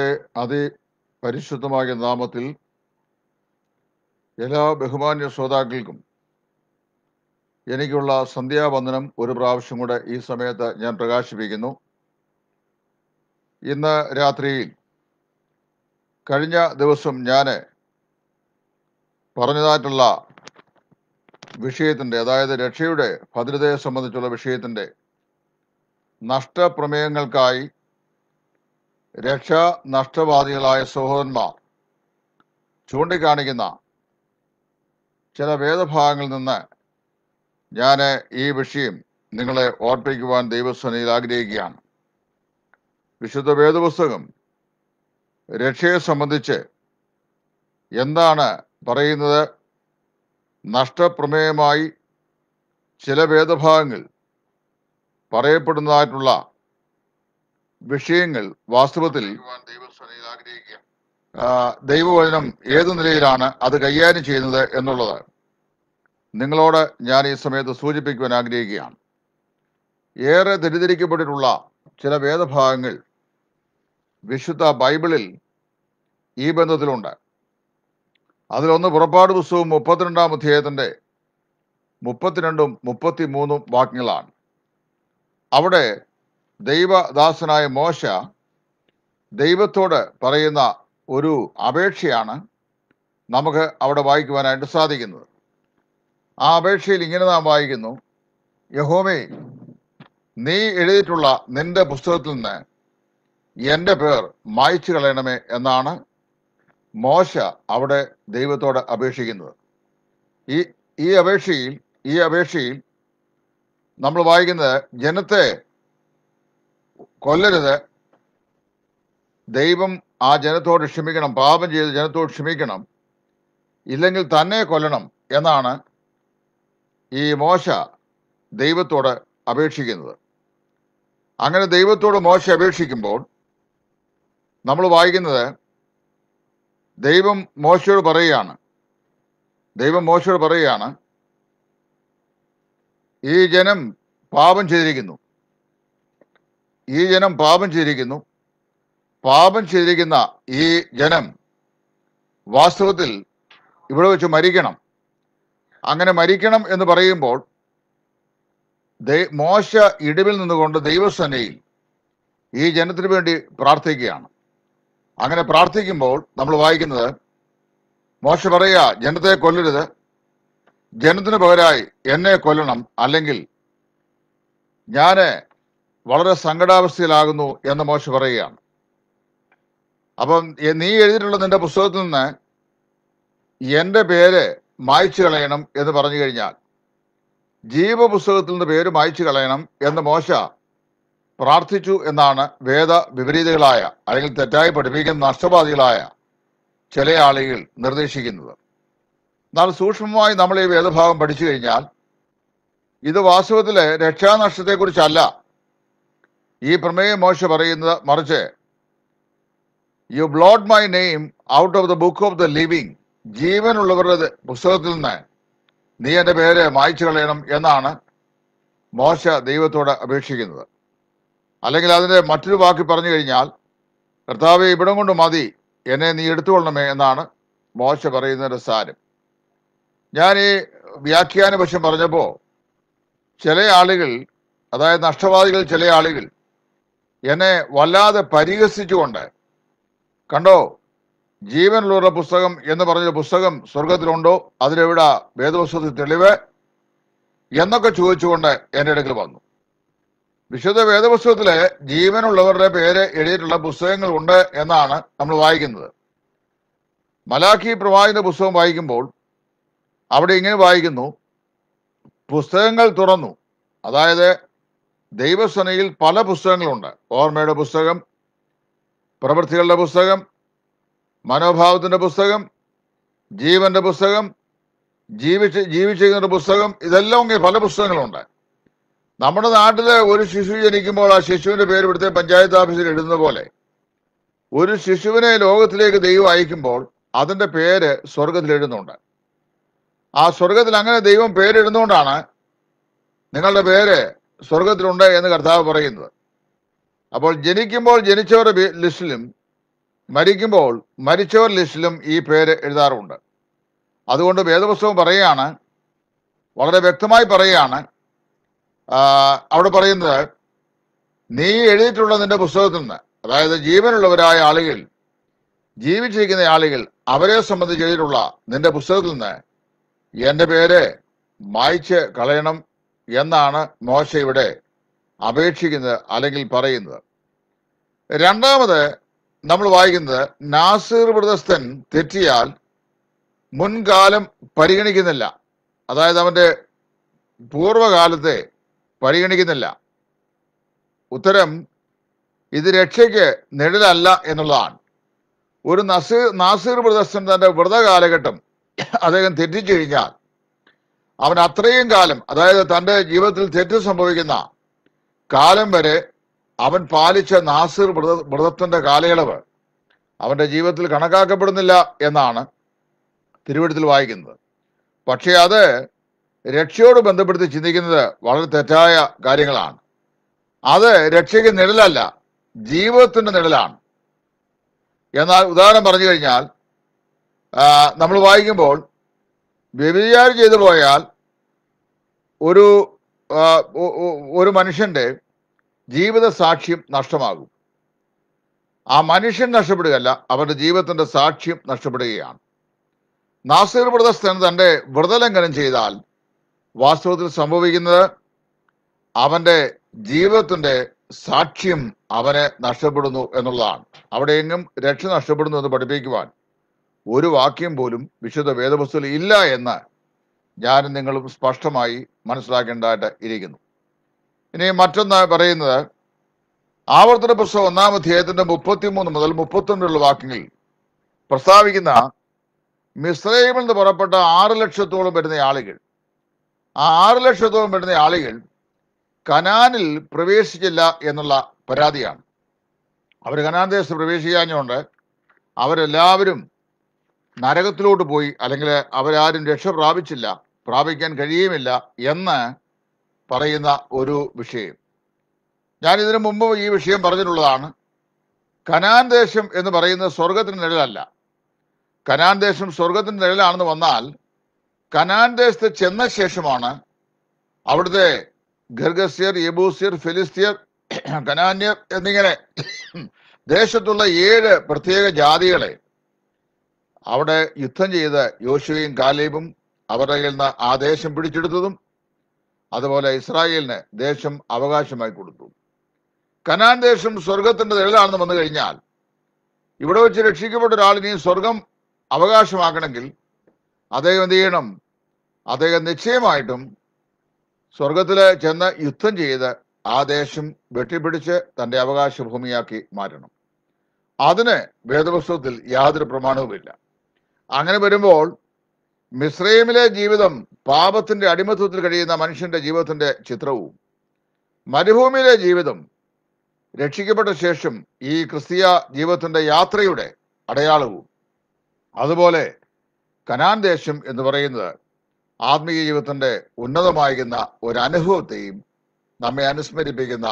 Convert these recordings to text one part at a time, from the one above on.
ദൈവത്തിൻ്റെ അതിപരിശുദ്ധമായ നാമത്തിൽ എല്ലാ ബഹുമാന്യ ശ്രോതാക്കൾക്കും എനിക്കുള്ള സന്ധ്യാവന്ദനം ഒരു പ്രാവശ്യം കൂടെ ഈ സമയത്ത് ഞാൻ പ്രകാശിപ്പിക്കുന്നു ഇന്ന് രാത്രിയിൽ കഴിഞ്ഞ ദിവസം ഞാൻ പറഞ്ഞതായിട്ടുള്ള വിഷയത്തിൻ്റെ അതായത് രക്ഷയുടെ ഭദ്രതയെ സംബന്ധിച്ചുള്ള വിഷയത്തിൻ്റെ നഷ്ടപ്രമേയങ്ങൾക്കായി നഷ്ടവാദികളായ സഹോദരന്മാർ ചൂണ്ടിക്കാണിക്കുന്ന ചില വേദഭാഗങ്ങളിൽ നിന്ന് ഞാൻ ഈ വിഷയം നിങ്ങളെ ഓർപ്പിക്കുവാൻ ദൈവസനയിൽ ആഗ്രഹിക്കുകയാണ് വിശുദ്ധ വേദപുസ്തകം രക്ഷയെ സംബന്ധിച്ച് എന്താണ് പറയുന്നത് നഷ്ടപ്രമേയമായി ചില വേദഭാഗങ്ങൾ പറയപ്പെടുന്നതായിട്ടുള്ള വിഷയങ്ങൾ വാസ്തവത്തിൽ ദൈവവചനം ഏത് നിലയിലാണ് അത് കൈകാര്യം ചെയ്യുന്നത് എന്നുള്ളത് നിങ്ങളോട് ഞാൻ ഈ സമയത്ത് സൂചിപ്പിക്കുവാൻ ആഗ്രഹിക്കുകയാണ് ഏറെ തെറ്റിദ്ധരിക്കപ്പെട്ടിട്ടുള്ള ചില വേദഭാഗങ്ങൾ വിശുദ്ധ ബൈബിളിൽ ഈ ബന്ധത്തിലുണ്ട് അതിലൊന്ന് പുറപ്പാട് പുസ്തകം മുപ്പത്തിരണ്ടാം അധ്യായത്തിൻ്റെ മുപ്പത്തിരണ്ടും മുപ്പത്തി മൂന്നും വാക്യങ്ങളാണ് അവിടെ ദൈവദാസനായ മോശ ദൈവത്തോട് പറയുന്ന ഒരു അപേക്ഷയാണ് നമുക്ക് അവിടെ വായിക്കുവാനായിട്ട് സാധിക്കുന്നത് ആ അപേക്ഷയിൽ ഇങ്ങനെ നാം വായിക്കുന്നു യഹോമേ നീ എഴുതിയിട്ടുള്ള നിന്റെ പുസ്തകത്തിൽ നിന്ന് എൻ്റെ പേർ മായ്ച്ചു കളയണമേ എന്നാണ് മോശ അവിടെ ദൈവത്തോട് അപേക്ഷിക്കുന്നത് ഈ ഈ അപേക്ഷയിൽ ഈ അപേക്ഷയിൽ നമ്മൾ വായിക്കുന്നത് ജനത്തെ കൊല്ലരുത് ദൈവം ആ ജനത്തോട് ക്ഷമിക്കണം പാപം ചെയ്ത് ജനത്തോട് ക്ഷമിക്കണം ഇല്ലെങ്കിൽ തന്നെ കൊല്ലണം എന്നാണ് ഈ മോശ ദൈവത്തോട് അപേക്ഷിക്കുന്നത് അങ്ങനെ ദൈവത്തോട് മോശ അപേക്ഷിക്കുമ്പോൾ നമ്മൾ വായിക്കുന്നത് ദൈവം മോശയോട് പറയുകയാണ് ദൈവം മോശയോട് പറയുകയാണ് ഈ ജനം പാപം ചെയ്തിരിക്കുന്നു ഈ ജനം പാപം ചെയ്തിരിക്കുന്നു പാപം ചെയ്തിരിക്കുന്ന ഈ ജനം വാസ്തവത്തിൽ ഇവിടെ വെച്ച് മരിക്കണം അങ്ങനെ മരിക്കണം എന്ന് പറയുമ്പോൾ മോശ ഇടിവിൽ നിന്നുകൊണ്ട് ദൈവസേനയിൽ ഈ ജനത്തിന് വേണ്ടി പ്രാർത്ഥിക്കുകയാണ് അങ്ങനെ പ്രാർത്ഥിക്കുമ്പോൾ നമ്മൾ വായിക്കുന്നത് മോശ പറയുക ജനത്തെ കൊല്ലരുത് ജനത്തിന് പകരായി എന്നെ കൊല്ലണം അല്ലെങ്കിൽ ഞാൻ വളരെ സങ്കടാവസ്ഥയിലാകുന്നു എന്ന് മോശ പറയുകയാണ് അപ്പം നീ എഴുതിയിട്ടുള്ള നിന്റെ പുസ്തകത്തിൽ നിന്ന് എൻ്റെ പേര് മായ്ച്ചു കളയണം എന്ന് പറഞ്ഞു കഴിഞ്ഞാൽ ജീവപുസ്തകത്തിൽ നിന്ന് പേര് മായ്ച്ചു കളയണം എന്ന് മോശ പ്രാർത്ഥിച്ചു എന്നാണ് വേദ വിപരീതകളായ അല്ലെങ്കിൽ തെറ്റായി പഠിപ്പിക്കുന്ന നഷ്ടവാദികളായ ചില ആളുകൾ നിർദ്ദേശിക്കുന്നത് എന്നാൽ സൂക്ഷ്മമായി നമ്മൾ ഈ വേദഭാഗം പഠിച്ചു കഴിഞ്ഞാൽ ഇത് വാസ്തവത്തിലെ രക്ഷാനഷ്ടത്തെക്കുറിച്ചല്ല ഈ പ്രമേയം മോശ പറയുന്നത് മറിച്ച് you blot my name out of the book of the living ജീവനുള്ളവരുടെ പുസ്തകത്തിൽ നിന്ന് നീ എന്റെ പേര് മായ്ച്ചു കളയണം എന്നാണ് മോശ ദൈവത്തോട് അപേക്ഷിക്കുന്നത് അല്ലെങ്കിൽ അതിൻ്റെ മറ്റൊരു വാക്ക് പറഞ്ഞു കഴിഞ്ഞാൽ കർത്താവ് ഇവിടം കൊണ്ട് മതി എന്നെ നീ എടുത്തുകൊള്ളണമേ എന്നാണ് മോശ പറയുന്നതിൻ്റെ സാരം ഞാൻ ഈ വ്യാഖ്യാന പക്ഷം പറഞ്ഞപ്പോൾ ചില ആളുകൾ അതായത് നഷ്ടവാദികൾ ചില ആളുകൾ എന്നെ വല്ലാതെ പരിഹസിച്ചുകൊണ്ട് കണ്ടോ ജീവനുള്ള പുസ്തകം എന്ന് പറഞ്ഞ പുസ്തകം സ്വർഗത്തിലുണ്ടോ അതിലെവിടെ വേദപുസ്തകത്തിൽ തെളിവ് എന്നൊക്കെ ചോദിച്ചുകൊണ്ട് എന്റെ അടുക്കൽ വന്നു വിശുദ്ധ വേദപുസ്തകത്തിലെ ജീവനുള്ളവരുടെ പേര് എഴുതിയിട്ടുള്ള പുസ്തകങ്ങൾ ഉണ്ട് എന്നാണ് നമ്മൾ വായിക്കുന്നത് മലാഖി പ്രവാചകന്റെ പുസ്തകം വായിക്കുമ്പോൾ അവിടെ ഇങ്ങനെ വായിക്കുന്നു പുസ്തകങ്ങൾ തുറന്നു അതായത് ദൈവസനയിൽ പല പുസ്തകങ്ങളുണ്ട് ഓർമ്മയുടെ പുസ്തകം പ്രവൃത്തികളുടെ പുസ്തകം മനോഭാവത്തിൻ്റെ പുസ്തകം ജീവന്റെ പുസ്തകം ജീവിച്ച് ജീവിച്ചിരിക്കുന്ന പുസ്തകം ഇതെല്ലാം പല പുസ്തകങ്ങളുണ്ട് നമ്മുടെ നാട്ടിലെ ഒരു ശിശു ജനിക്കുമ്പോൾ ആ ശിശുവിന്റെ പേര് ഇവിടുത്തെ പഞ്ചായത്ത് ഓഫീസിൽ ഇടുന്ന പോലെ ഒരു ശിശുവിനെ ലോകത്തിലേക്ക് ദൈവം അയക്കുമ്പോൾ അതിന്റെ പേര് സ്വർഗത്തിൽ എഴുതുന്നുണ്ട് ആ സ്വർഗത്തിൽ അങ്ങനെ ദൈവം പേരിടുന്നുകൊണ്ടാണ് നിങ്ങളുടെ പേര് സ്വർഗത്തിലുണ്ട് എന്ന് കർത്താവ് പറയുന്നത് അപ്പോൾ ജനിക്കുമ്പോൾ ജനിച്ചവരുടെ ലിസ്റ്റിലും മരിക്കുമ്പോൾ മരിച്ചവർ ലിസ്റ്റിലും ഈ പേര് എഴുതാറുണ്ട് അതുകൊണ്ട് വേദപുസ്തകം പറയുകയാണ് വളരെ വ്യക്തമായി പറയുകയാണ് അവിടെ പറയുന്നത് നീ എഴുതിയിട്ടുള്ള നിന്റെ പുസ്തകത്തിൽ നിന്ന് അതായത് ജീവനുള്ളവരായ ആളുകൾ ജീവിച്ചിരിക്കുന്ന ആളുകൾ അവരെ സംബന്ധിച്ച് എഴുതിയിട്ടുള്ള നിന്റെ പുസ്തകത്തിൽ നിന്ന് എൻ്റെ പേര് മായ്ച്ച് കളയണം എന്നാണ് മോശ ഇവിടെ അപേക്ഷിക്കുന്നത് അല്ലെങ്കിൽ പറയുന്നത് രണ്ടാമത് നമ്മൾ വായിക്കുന്നത് നാസിർ വ്രതസ്ഥൻ തെറ്റിയാൽ മുൻകാലം പരിഗണിക്കുന്നില്ല അതായത് അവന്റെ പൂർവ്വകാലത്തെ പരിഗണിക്കുന്നില്ല ഉത്തരം ഇത് രക്ഷയ്ക്ക് നിഴലല്ല എന്നുള്ളതാണ് ഒരു നസീർ നാസീർ വ്രതസ്ഥൻ തന്റെ വ്രതകാലഘട്ടം അദ്ദേഹം തെറ്റിച്ചു കഴിഞ്ഞാൽ അവൻ അത്രയും കാലം അതായത് തന്റെ ജീവിതത്തിൽ തെറ്റ് സംഭവിക്കുന്ന കാലം വരെ അവൻ പാലിച്ച നാസിർ വ്രതത്തിന്റെ കാലയളവ് അവന്റെ ജീവിതത്തിൽ കണക്കാക്കപ്പെടുന്നില്ല എന്നാണ് തിരുവഴുത്തിൽ വായിക്കുന്നത് പക്ഷേ അത് രക്ഷയോട് ബന്ധപ്പെടുത്തി ചിന്തിക്കുന്നത് വളരെ തെറ്റായ കാര്യങ്ങളാണ് അത് രക്ഷയ്ക്ക് നിഴലല്ല ജീവിതത്തിന്റെ നിഴലാണ് എന്നാൽ ഉദാഹരണം പറഞ്ഞു കഴിഞ്ഞാൽ നമ്മൾ വായിക്കുമ്പോൾ വ്യഭിചാരം ചെയ്തു പോയാൽ ഒരു ഒരു മനുഷ്യന്റെ ജീവിത സാക്ഷ്യം നഷ്ടമാകും ആ മനുഷ്യൻ നഷ്ടപ്പെടുകയല്ല അവന്റെ ജീവിതത്തിന്റെ സാക്ഷ്യം നഷ്ടപ്പെടുകയാണ് നാസിർ വ്രതസ്ഥൻ തന്റെ വ്രതലംഘനം ചെയ്താൽ വാസ്തവത്തിൽ സംഭവിക്കുന്നത് അവന്റെ ജീവിതത്തിന്റെ സാക്ഷ്യം അവനെ നഷ്ടപ്പെടുന്നു എന്നുള്ളതാണ് അവിടെയെങ്കിലും രക്ഷ നഷ്ടപ്പെടുന്നു എന്ന് പഠിപ്പിക്കുവാൻ ഒരു വാക്യം പോലും വിശുദ്ധ വേദപുസ്തകത്തിൽ ഇല്ല എന്ന് ഞാനും നിങ്ങളും സ്പഷ്ടമായി മനസ്സിലാക്കേണ്ടതായിട്ട് ഇരിക്കുന്നു ഇനി മറ്റൊന്ന് പറയുന്നത് ആവർത്തന പുസ്തകം ഒന്നാം അധ്യായത്തിന്റെ മുപ്പത്തിമൂന്ന് മുതൽ മുപ്പത്തൊന്നിലുള്ള വാക്യങ്ങളിൽ പ്രസ്താവിക്കുന്ന മിസ്രൈമിൽ നിന്ന് പുറപ്പെട്ട ആറ് ലക്ഷത്തോളം വരുന്ന ആളുകൾ ആ ആറ് ലക്ഷത്തോളം വരുന്ന ആളുകൾ കനാനിൽ പ്രവേശിച്ചില്ല എന്നുള്ള പരാതിയാണ് അവർ കനാൻ ദേശത്ത് പ്രവേശിക്കാഞ്ഞുകൊണ്ട് അവരെല്ലാവരും നരകത്തിലോട്ട് പോയി അല്ലെങ്കിൽ അവരാരും രക്ഷ പ്രാപിച്ചില്ല പ്രാപിക്കാൻ കഴിയുമില്ല എന്ന് പറയുന്ന ഒരു വിഷയം ഞാൻ ഇതിനു മുമ്പ് ഈ വിഷയം പറഞ്ഞിട്ടുള്ളതാണ് കനാൻ ദേശം എന്ന് പറയുന്നത് സ്വർഗത്തിന് നിഴലല്ല കനാൻ ദേശം സ്വർഗത്തിന് നിഴലാണെന്ന് വന്നാൽ കനാൻ ദേശത്ത് ചെന്ന ശേഷമാണ് അവിടുത്തെ ഗർഗസ്യർ യബൂസിയർ ഫിലിസ്തീയർ കനാന്യർ എന്നിങ്ങനെ ദേശത്തുള്ള ഏഴ് പ്രത്യേക ജാതികളെ അവിടെ യുദ്ധം ചെയ്ത് യോശുവയും കാലേബും അവരുടെ കയ്യിൽ നിന്ന് ആ ദേശം പിടിച്ചെടുത്തതും അതുപോലെ ഇസ്രായേലിന് ദേശം അവകാശമായി കൊടുത്തു കനാൻ ദേശം സ്വർഗത്തിന്റെ നിഴലാണെന്ന് വന്നു കഴിഞ്ഞാൽ ഇവിടെ വെച്ച് രക്ഷിക്കപ്പെട്ട ഒരാളിനെ സ്വർഗം അവകാശമാക്കണമെങ്കിൽ അദ്ദേഹം എന്ത് ചെയ്യണം അദ്ദേഹം നിശ്ചയമായിട്ടും സ്വർഗത്തില് ചെന്ന് യുദ്ധം ചെയ്ത് ആ ദേശം വെട്ടിപ്പിടിച്ച് തന്റെ അവകാശ ഭൂമിയാക്കി മാറ്റണം അതിന് വേദപുസ്തകത്തിൽ യാതൊരു പ്രമാണവുമില്ല അങ്ങനെ വരുമ്പോൾ മിശ്രൈമിലെ ജീവിതം പാപത്തിന്റെ അടിമത്വത്തിൽ കഴിയുന്ന മനുഷ്യന്റെ ജീവിതത്തിന്റെ ചിത്രവും മരുഭൂമിയിലെ ജീവിതം രക്ഷിക്കപ്പെട്ട ശേഷം ഈ ക്രിസ്തീയ ജീവിതത്തിന്റെ യാത്രയുടെ അടയാളവും അതുപോലെ കനാൻ ദേശം എന്ന് പറയുന്നത് ആത്മീയ ജീവിതത്തിന്റെ ഉന്നതമായിരുന്ന ഒരു അനുഭവത്തെയും നമ്മെ അനുസ്മരിപ്പിക്കുന്ന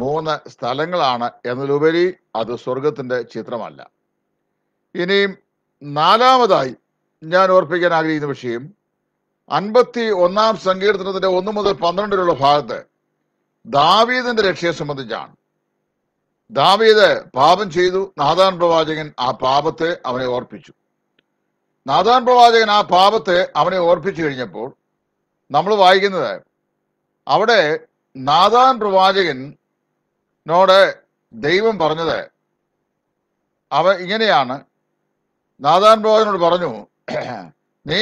മൂന്ന് സ്ഥലങ്ങളാണ് എന്നതിലുപരി അത് സ്വർഗത്തിന്റെ ചിത്രമല്ല ഇനിയും നാലാമതായി ഞാൻ ഓർപ്പിക്കാൻ ആഗ്രഹിക്കുന്ന വിഷയം അൻപത്തി ഒന്നാം സങ്കീർത്തനത്തിന്റെ ഒന്ന് മുതൽ പന്ത്രണ്ട് വരെയുള്ള ഭാഗത്ത് ദാവീദിന്റെ രക്ഷയെ സംബന്ധിച്ചാണ് ദാവീദ് പാപം ചെയ്തു നാദാൻ പ്രവാചകൻ ആ പാപത്തെ അവനെ ഓർപ്പിച്ചു നാദാൻ പ്രവാചകൻ ആ പാപത്തെ അവനെ ഓർപ്പിച്ചു കഴിഞ്ഞപ്പോൾ നമ്മൾ വായിക്കുന്നത് അവിടെ നാദാൻ പ്രവാചകനോട് ദൈവം പറഞ്ഞത് അവ ഇങ്ങനെയാണ് നാദാൻ പ്രവാചകനോട് പറഞ്ഞു നീ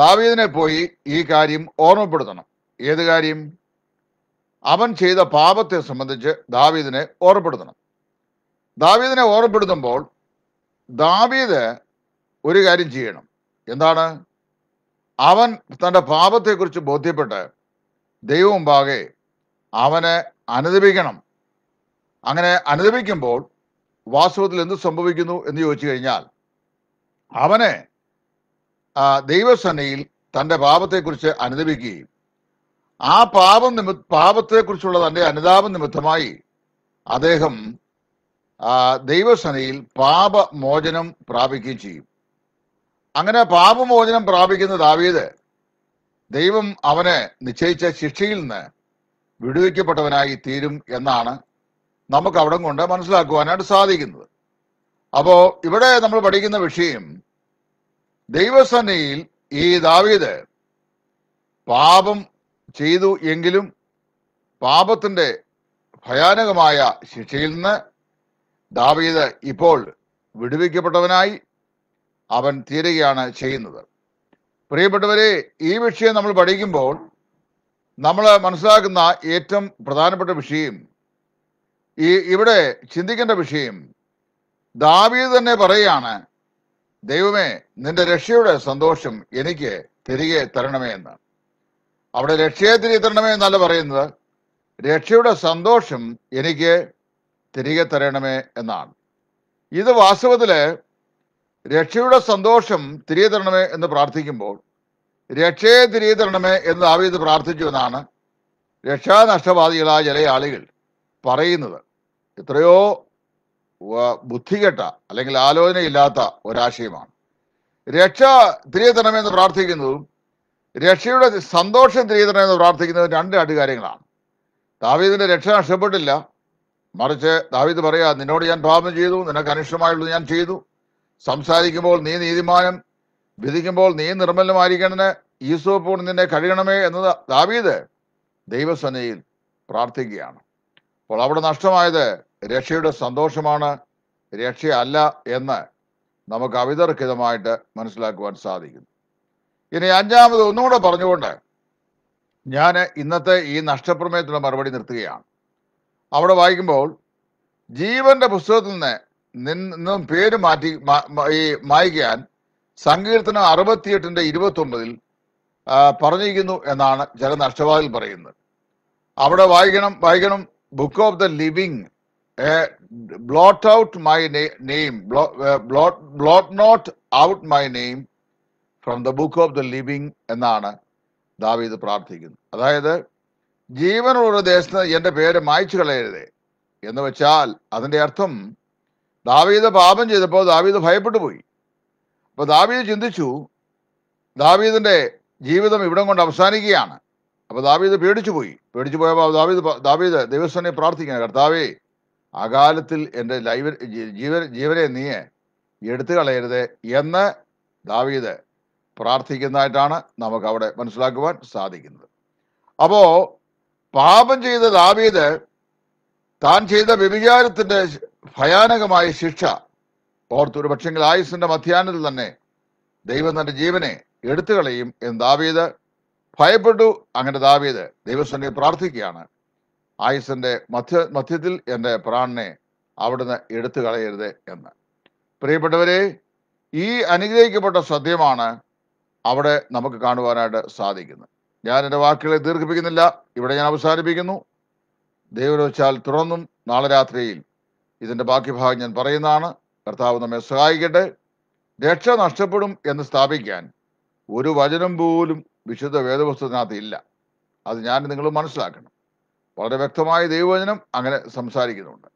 ദാവീദിനെ പോയി ഈ കാര്യം ഓർമ്മപ്പെടുത്തണം ഏത് കാര്യം അവൻ ചെയ്ത പാപത്തെ സംബന്ധിച്ച് ദാവീദിനെ ഓർമ്മപ്പെടുത്തണം ദാവീദിനെ ഓർമ്മപ്പെടുത്തുമ്പോൾ ദാവീദ് ഒരു കാര്യം ചെയ്യണം എന്താണ് അവൻ തൻ്റെ പാപത്തെക്കുറിച്ച് ബോധ്യപ്പെട്ട് പാകെ അവനെ അനുദപിക്കണം അങ്ങനെ അനുദപിക്കുമ്പോൾ വാസ്തവത്തിൽ എന്ത് സംഭവിക്കുന്നു എന്ന് ചോദിച്ചു കഴിഞ്ഞാൽ അവനെ ദൈവസനയിൽ തന്റെ പാപത്തെക്കുറിച്ച് അനുദപിക്കുകയും ആ പാപം നിമി പാപത്തെക്കുറിച്ചുള്ള തന്റെ അനുതാപം നിമിത്തമായി അദ്ദേഹം ദൈവസനയിൽ പാപമോചനം പ്രാപിക്കുകയും ചെയ്യും അങ്ങനെ പാപമോചനം പ്രാപിക്കുന്ന ദാവീത് ദൈവം അവനെ നിശ്ചയിച്ച ശിക്ഷയിൽ നിന്ന് വിടുവിക്കപ്പെട്ടവനായി തീരും എന്നാണ് നമുക്ക് അവിടം കൊണ്ട് മനസ്സിലാക്കുവാനായിട്ട് സാധിക്കുന്നത് അപ്പോ ഇവിടെ നമ്മൾ പഠിക്കുന്ന വിഷയം ദൈവസന്നിയിൽ ഈ ദാവീദ് പാപം ചെയ്തു എങ്കിലും പാപത്തിന്റെ ഭയാനകമായ ശിക്ഷയിൽ നിന്ന് ദാവീദ് ഇപ്പോൾ വിടുവിക്കപ്പെട്ടവനായി അവൻ തീരുകയാണ് ചെയ്യുന്നത് പ്രിയപ്പെട്ടവരെ ഈ വിഷയം നമ്മൾ പഠിക്കുമ്പോൾ നമ്മൾ മനസ്സിലാക്കുന്ന ഏറ്റവും പ്രധാനപ്പെട്ട വിഷയം ഈ ഇവിടെ ചിന്തിക്കേണ്ട വിഷയം ദാവീദ് തന്നെ പറയാണ് ദൈവമേ നിന്റെ രക്ഷയുടെ സന്തോഷം എനിക്ക് തിരികെ തരണമേ എന്ന് അവിടെ രക്ഷയെ തിരികെ തരണമേ എന്നല്ല പറയുന്നത് രക്ഷയുടെ സന്തോഷം എനിക്ക് തിരികെ തരണമേ എന്നാണ് ഇത് വാസ്തവത്തില് രക്ഷയുടെ സന്തോഷം തിരികെ തരണമേ എന്ന് പ്രാർത്ഥിക്കുമ്പോൾ രക്ഷയെ തിരികെ തരണമേ എന്ന് ദാവീദ് പ്രാർത്ഥിച്ചു എന്നാണ് രക്ഷാനഷ്ടവാദികളായ ചില ആളുകൾ പറയുന്നത് എത്രയോ ബുദ്ധികെട്ട അല്ലെങ്കിൽ ആലോചനയില്ലാത്ത ഒരാശയമാണ് രക്ഷ തിരിയതണമെന്ന് പ്രാർത്ഥിക്കുന്നതും രക്ഷയുടെ സന്തോഷം എന്ന് പ്രാർത്ഥിക്കുന്നതും രണ്ട് അടികാര്യങ്ങളാണ് ദാവീദിന്റെ രക്ഷ നഷ്ടപ്പെട്ടില്ല മറിച്ച് ദാവീദ് പറയാ നിന്നോട് ഞാൻ പാപം ചെയ്തു നിനക്ക് അനിഷ്ടമായുള്ളത് ഞാൻ ചെയ്തു സംസാരിക്കുമ്പോൾ നീ നീതിമാനം വിധിക്കുമ്പോൾ നീ നിർമ്മലമായിരിക്കണന് ഈസോപ്പോൾ നിന്നെ കഴിയണമേ എന്നത് ദാവീദ് ദൈവസനയിൽ പ്രാർത്ഥിക്കുകയാണ് അപ്പോൾ അവിടെ നഷ്ടമായത് രക്ഷയുടെ സന്തോഷമാണ് രക്ഷയല്ല എന്ന് നമുക്ക് അവിതർക്കിതമായിട്ട് മനസ്സിലാക്കുവാൻ സാധിക്കുന്നു ഇനി അഞ്ചാമത് ഒന്നുകൂടെ പറഞ്ഞുകൊണ്ട് ഞാൻ ഇന്നത്തെ ഈ നഷ്ടപ്രമേയത്തിൻ്റെ മറുപടി നിർത്തുകയാണ് അവിടെ വായിക്കുമ്പോൾ ജീവന്റെ പുസ്തകത്തിൽ നിന്ന് നിന്നും പേര് മാറ്റി ഈ മായിക്കാൻ സങ്കീർത്തനം അറുപത്തിയെട്ടിന്റെ ഇരുപത്തി ഒമ്പതിൽ പറഞ്ഞിരിക്കുന്നു എന്നാണ് ചില നഷ്ടവാദികൾ പറയുന്നത് അവിടെ വായിക്കണം വായിക്കണം book of the living uh, blot out my na name, blot, uh, blot, blot not out my name from the book of the living എന്നാണ് ദാവീദ് പ്രാർത്ഥിക്കുന്നത് അതായത് ജീവനുള്ള ദേശത്ത് എൻ്റെ പേര് മായ്ച്ചു കളയരുതേ എന്ന് വെച്ചാൽ അതിൻ്റെ അർത്ഥം ദാവീദ് പാപം ചെയ്തപ്പോൾ ദാവീദ് ഭയപ്പെട്ടു പോയി അപ്പോൾ ദാവീദ് ചിന്തിച്ചു ദാവീദിൻ്റെ ജീവിതം ഇവിടം കൊണ്ട് അവസാനിക്കുകയാണ് അപ്പോൾ ദാവീദ് പേടിച്ചു പോയി പേടിച്ചു പോയപ്പോൾ ദാവീദ് ദാവീദ് ദൈവസ്വനെ പ്രാർത്ഥിക്കുകയാണ് കർത്താവേ അകാലത്തിൽ എൻ്റെ ലൈവ ജീവ ജീവനെ നീയെ എടുത്തു കളയരുത് എന്ന് ദാവീദ് പ്രാർത്ഥിക്കുന്നതായിട്ടാണ് നമുക്ക് അവിടെ മനസ്സിലാക്കുവാൻ സാധിക്കുന്നത് അപ്പോൾ പാപം ചെയ്ത ദാവീദ് താൻ ചെയ്ത വ്യഭിചാരത്തിന്റെ ഭയാനകമായ ശിക്ഷ ഓർത്തൊരു പക്ഷെങ്കിൽ ആയുസിന്റെ മധ്യാനത്തിൽ തന്നെ ദൈവം തന്റെ ജീവനെ എടുത്തു കളയും എന്ന് ദാവീദ് ഭയപ്പെട്ടു അങ്ങനെ ദാവീദ് ദൈവസന്നിധി പ്രാർത്ഥിക്കുകയാണ് ആയുസിൻ്റെ മധ്യ മധ്യത്തിൽ എൻ്റെ പ്രാണനെ അവിടുന്ന് എടുത്തു കളയരുത് എന്ന് പ്രിയപ്പെട്ടവരെ ഈ അനുഗ്രഹിക്കപ്പെട്ട സത്യമാണ് അവിടെ നമുക്ക് കാണുവാനായിട്ട് സാധിക്കുന്നത് ഞാൻ എൻ്റെ വാക്കുകളെ ദീർഘിപ്പിക്കുന്നില്ല ഇവിടെ ഞാൻ അവസാനിപ്പിക്കുന്നു വെച്ചാൽ തുറന്നും നാളെ രാത്രിയിൽ ഇതിൻ്റെ ബാക്കി ഭാഗം ഞാൻ പറയുന്നതാണ് കർത്താവ് നമ്മെ സഹായിക്കട്ടെ രക്ഷ നഷ്ടപ്പെടും എന്ന് സ്ഥാപിക്കാൻ ഒരു വചനം പോലും വിശുദ്ധ വേദപുസ്തകത്തിനകത്ത് ഇല്ല അത് ഞാൻ നിങ്ങൾ മനസ്സിലാക്കണം വളരെ വ്യക്തമായ ദൈവവചനം അങ്ങനെ സംസാരിക്കുന്നുണ്ട്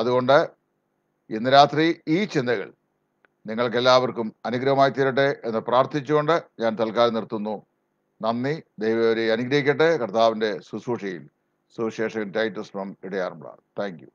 അതുകൊണ്ട് ഇന്ന് രാത്രി ഈ ചിന്തകൾ നിങ്ങൾക്ക് എല്ലാവർക്കും അനുഗ്രഹമായി തീരട്ടെ എന്ന് പ്രാർത്ഥിച്ചുകൊണ്ട് ഞാൻ തൽക്കാലം നിർത്തുന്നു നന്ദി ദൈവവരെ അനുഗ്രഹിക്കട്ടെ കർത്താവിൻ്റെ ശുശ്രൂഷയിൽ സുവിശേഷൻ ടൈറ്റസ് ഫ്രം ഇടയാറുമുള്ള താങ്ക് യു